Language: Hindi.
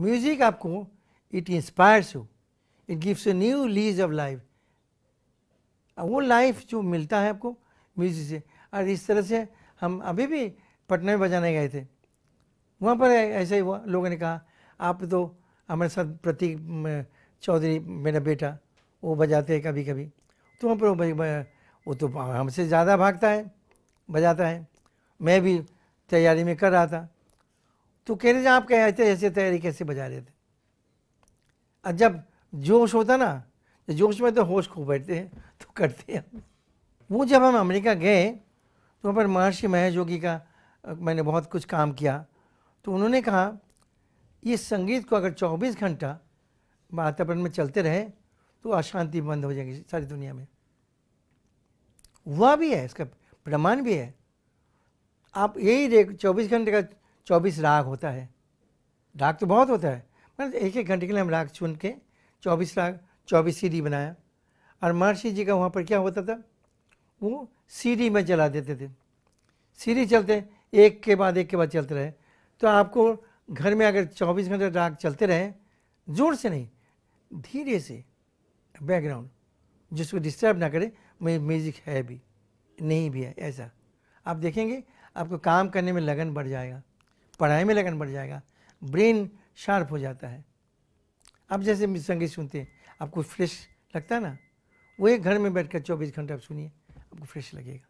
म्यूज़िक आपको it inspires you it gives a new lease of life वो लाइफ जो मिलता है आपको म्यूजिक से और इस तरह से हम अभी भी पटना में बजाने गए थे वहाँ पर ऐसा ही हुआ लोगों ने कहा आप तो हमारे साथ प्रतीक चौधरी मेरा बेटा वो बजाते हैं कभी कभी तो वहाँ पर वो तो हमसे ज़्यादा भागता है बजाता है मैं भी तैयारी में कर रहा था तो कह रहे आप कहे ऐसे ऐसे तैयारी कैसे बजा रहे थे और जब जोश होता ना जोश में तो होश खो बैठते हैं तो करते हैं वो जब हम अमेरिका गए तो वहाँ पर महर्षि महेश योगी का मैंने बहुत कुछ काम किया तो उन्होंने कहा ये संगीत को अगर 24 घंटा वातावरण में चलते रहे तो अशांति बंद हो जाएगी सारी दुनिया में हुआ भी है इसका प्रमाण भी है आप यही चौबीस घंटे का चौबीस राग होता है राग तो बहुत होता है मतलब एक एक घंटे के लिए हम राग चुन के चौबीस राग चौबीस सीढ़ी बनाया और महर्षि जी का वहाँ पर क्या होता था वो सीढ़ी में चला देते थे सीढ़ी चलते एक के बाद एक के बाद चलते रहे तो आपको घर में अगर चौबीस घंटे राग चलते रहे जोर से नहीं धीरे से बैकग्राउंड जिसको डिस्टर्ब ना करे मेरी म्यूज़िक है भी नहीं भी है ऐसा आप देखेंगे आपको काम करने में लगन बढ़ जाएगा पढ़ाई में लगन बढ़ जाएगा ब्रेन शार्प हो जाता है आप जैसे संगीत सुनते हैं आपको फ्रेश लगता है ना एक घर में बैठकर 24 चौबीस घंटे आप सुनिए आपको फ्रेश लगेगा